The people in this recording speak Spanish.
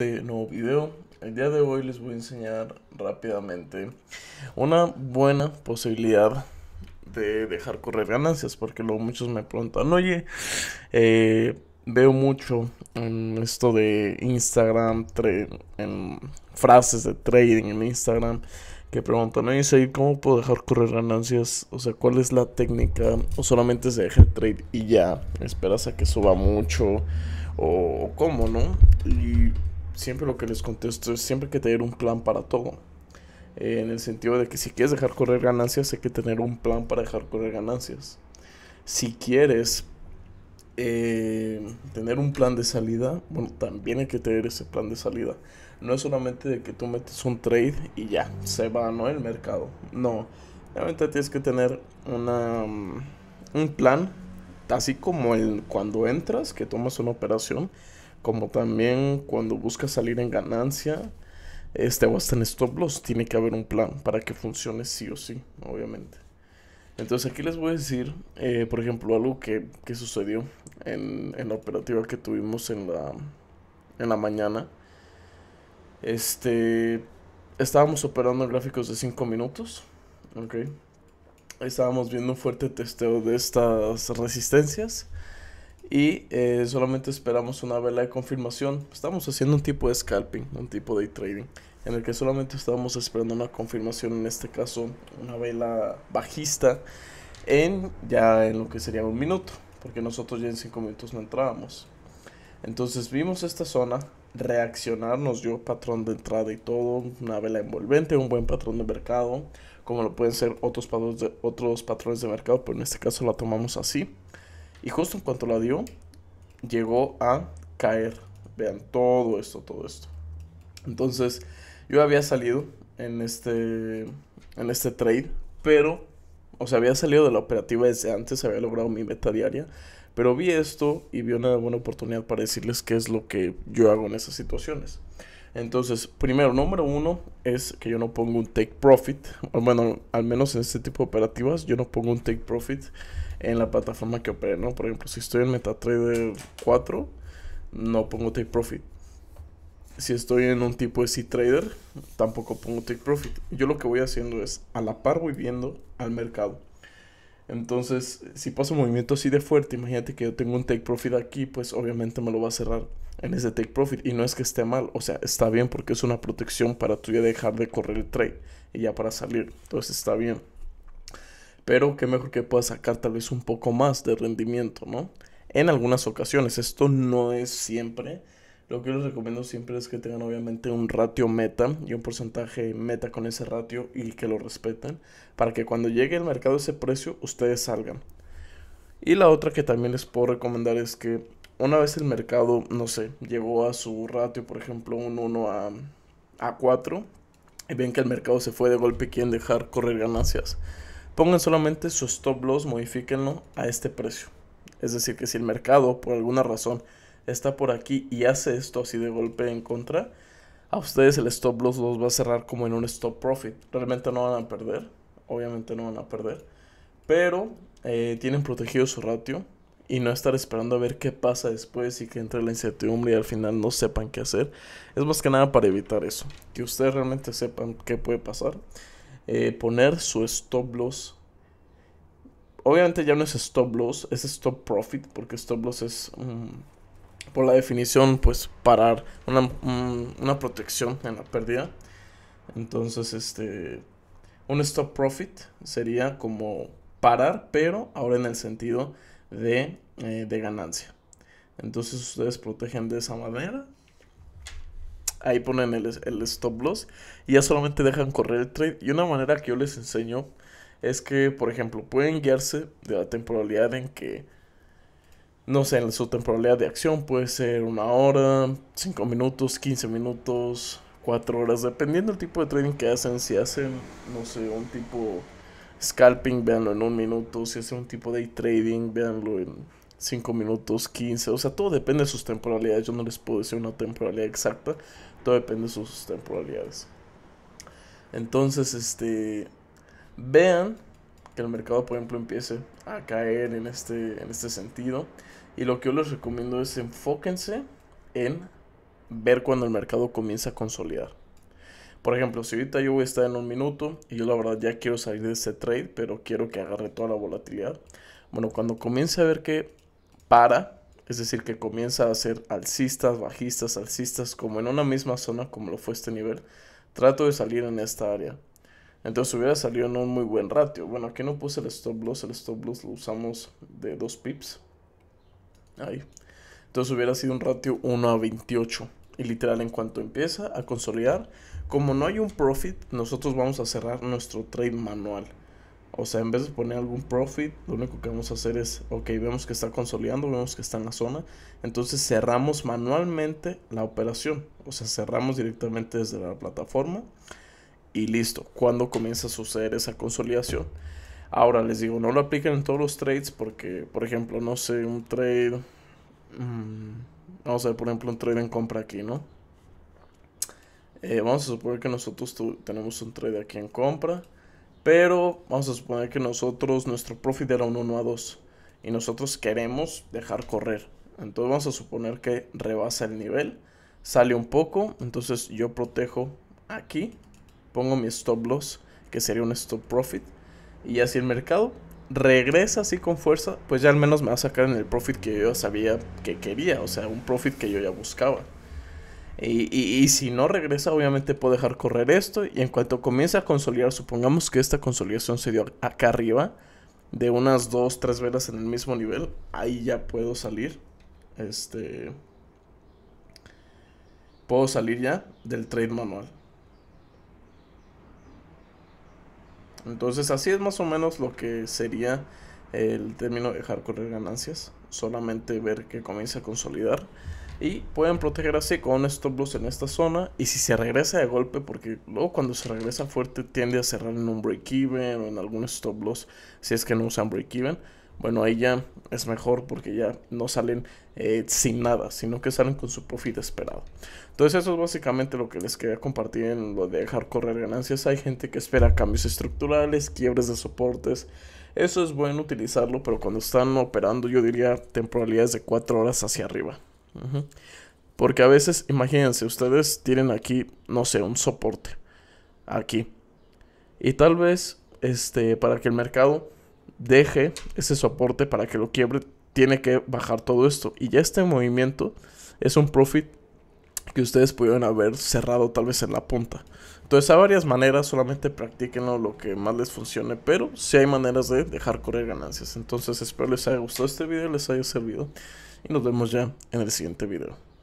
de este nuevo video el día de hoy les voy a enseñar rápidamente una buena posibilidad de dejar correr ganancias porque luego muchos me preguntan oye eh, veo mucho en esto de Instagram en frases de trading en Instagram que preguntan oye cómo puedo dejar correr ganancias o sea cuál es la técnica o solamente se deja el trade y ya esperas a que suba mucho o cómo no y siempre lo que les contesto es siempre hay que tener un plan para todo. Eh, en el sentido de que si quieres dejar correr ganancias, hay que tener un plan para dejar correr ganancias. Si quieres eh, tener un plan de salida, bueno, también hay que tener ese plan de salida. No es solamente de que tú metes un trade y ya, se va, ¿no? El mercado. No, realmente tienes que tener una, mm, un plan, así como el, cuando entras, que tomas una operación como también cuando buscas salir en ganancia, este o hasta en stop loss, tiene que haber un plan para que funcione sí o sí, obviamente. Entonces aquí les voy a decir, eh, por ejemplo, algo que, sucedió en, la operativa que tuvimos en la, en la mañana. Este, estábamos operando gráficos de 5 minutos, Estábamos viendo un fuerte testeo de estas resistencias. Y eh, solamente esperamos una vela de confirmación. Estamos haciendo un tipo de scalping, un tipo de trading, en el que solamente estamos esperando una confirmación, en este caso una vela bajista, en ya en lo que sería un minuto, porque nosotros ya en 5 minutos no entrábamos. Entonces vimos esta zona, reaccionar nos dio patrón de entrada y todo, una vela envolvente, un buen patrón de mercado, como lo pueden ser otros otros patrones de mercado, pero en este caso la tomamos así. Y justo en cuanto la dio, llegó a caer. Vean, todo esto, todo esto. Entonces, yo había salido en este, en este trade, pero, o sea, había salido de la operativa desde antes, había logrado mi meta diaria. Pero vi esto y vi una buena oportunidad para decirles qué es lo que yo hago en esas situaciones. Entonces, primero, número uno es que yo no pongo un take profit. Bueno, al menos en este tipo de operativas, yo no pongo un take profit en la plataforma que opere, Por ejemplo, si estoy en MetaTrader 4, no pongo take profit. Si estoy en un tipo de C-Trader, tampoco pongo take profit. Yo lo que voy haciendo es, a la par voy viendo al mercado. Entonces, si pasa un movimiento así de fuerte, imagínate que yo tengo un take profit aquí, pues obviamente me lo va a cerrar en ese take profit. Y no es que esté mal, o sea, está bien porque es una protección para tú ya dejar de correr el trade y ya para salir. Entonces está bien. Pero qué mejor que puedas sacar tal vez un poco más de rendimiento, ¿no? En algunas ocasiones, esto no es siempre. Lo que les recomiendo siempre es que tengan obviamente un ratio meta y un porcentaje meta con ese ratio y que lo respeten para que cuando llegue el mercado ese precio ustedes salgan. Y la otra que también les puedo recomendar es que una vez el mercado, no sé, llegó a su ratio, por ejemplo, un 1 a, 4, y ven que el mercado se fue de golpe y quieren dejar correr ganancias, pongan solamente su stop loss, modifiquenlo a este precio. Es decir, que si el mercado, por alguna razón, está por aquí y hace esto así de golpe en contra, a ustedes el stop loss los va a cerrar como en un stop profit. Realmente no van a perder, obviamente no van a perder, pero eh, tienen protegido su ratio y no estar esperando a ver qué pasa después y que entre la incertidumbre y al final no sepan qué hacer. Es más que nada para evitar eso, que ustedes realmente sepan qué puede pasar. Eh, poner su stop loss. Obviamente ya no es stop loss, es stop profit, porque stop loss es, mm, por la definición, pues parar una, mm, una protección en la pérdida. Entonces, este, un stop profit sería como parar, pero ahora en el sentido eh, de, ganancia. Entonces ustedes protegen de esa manera. Ahí ponen el, el, stop loss y ya solamente dejan correr el trade. Y una manera que yo les enseño es que, por ejemplo, pueden guiarse de la temporalidad en que, no sé, en su temporalidad de acción puede ser una hora, 5 minutos, 15 minutos, 4 horas, dependiendo del tipo de trading que hacen. Si hacen, no sé, un tipo Scalping, véanlo en un minuto. Si hace un tipo de trading, véanlo en 5 minutos, 15. O sea, todo depende de sus temporalidades. Yo no les puedo decir una temporalidad exacta. Todo depende de sus temporalidades. Entonces, este. Vean que el mercado, por ejemplo, empiece a caer en este, en este sentido. Y lo que yo les recomiendo es enfóquense en ver cuando el mercado comienza a consolidar. Por ejemplo, si ahorita yo voy a estar en un minuto y yo la verdad ya quiero salir de este trade, pero quiero que agarre toda la volatilidad. Bueno, cuando comience a ver que para, es decir, que comienza a hacer alcistas, bajistas, alcistas, como en una misma zona, como lo fue este nivel, trato de salir en esta área. Entonces hubiera salido en un muy buen ratio. Bueno, aquí no puse el stop loss, el stop loss lo usamos de dos pips. Ahí. Entonces hubiera sido un ratio 1 a 28. Y literal, en cuanto empieza a consolidar, como no hay un profit, nosotros vamos a cerrar nuestro trade manual. O sea, en vez de poner algún profit, lo único que vamos a hacer es, ok, vemos que está consolidando, vemos que está en la zona. Entonces cerramos manualmente la operación. O sea, cerramos directamente desde la plataforma. Y listo, cuando comienza a suceder esa consolidación. Ahora les digo, no lo apliquen en todos los trades porque, por ejemplo, no sé, un trade... Mm, Vamos a ver, por ejemplo, un trade en compra aquí, ¿no? Eh, vamos a suponer que nosotros tenemos un trade aquí en compra. Pero vamos a suponer que nosotros, nuestro profit era un 1 a 2. Y nosotros queremos dejar correr. Entonces vamos a suponer que rebasa el nivel. Sale un poco. Entonces yo protejo aquí. Pongo mi stop loss, que sería un stop profit. Y así el mercado regresa así con fuerza, pues ya al menos me va a sacar en el profit que yo sabía que quería, o sea, un profit que yo ya buscaba. Y, si no regresa, obviamente puedo dejar correr esto. Y en cuanto comience a consolidar, supongamos que esta consolidación se dio acá arriba, de unas 2, 3 velas en el mismo nivel, ahí ya puedo salir. Este. Puedo salir ya del trade manual. Entonces así es más o menos lo que sería el término dejar correr ganancias. Solamente ver que comienza a consolidar. Y pueden proteger así con un stop loss en esta zona. Y si se regresa de golpe, porque luego cuando se regresa fuerte tiende a cerrar en un break-even o en algún stop loss si es que no usan break-even bueno, ahí ya es mejor porque ya no salen eh, sin nada, sino que salen con su profit esperado. Entonces eso es básicamente lo que les quería compartir en lo de dejar correr ganancias. Hay gente que espera cambios estructurales, quiebres de soportes. Eso es bueno utilizarlo, pero cuando están operando yo diría temporalidades de 4 horas hacia arriba. Porque a veces, imagínense, ustedes tienen aquí, no sé, un soporte. Aquí. Y tal vez, este, para que el mercado deje ese soporte para que lo quiebre, tiene que bajar todo esto. Y ya este movimiento es un profit que ustedes pudieron haber cerrado tal vez en la punta. Entonces hay varias maneras, solamente practiquenlo lo que más les funcione, pero si hay maneras de dejar correr ganancias. Entonces espero les haya gustado este video, les haya servido y nos vemos ya en el siguiente video.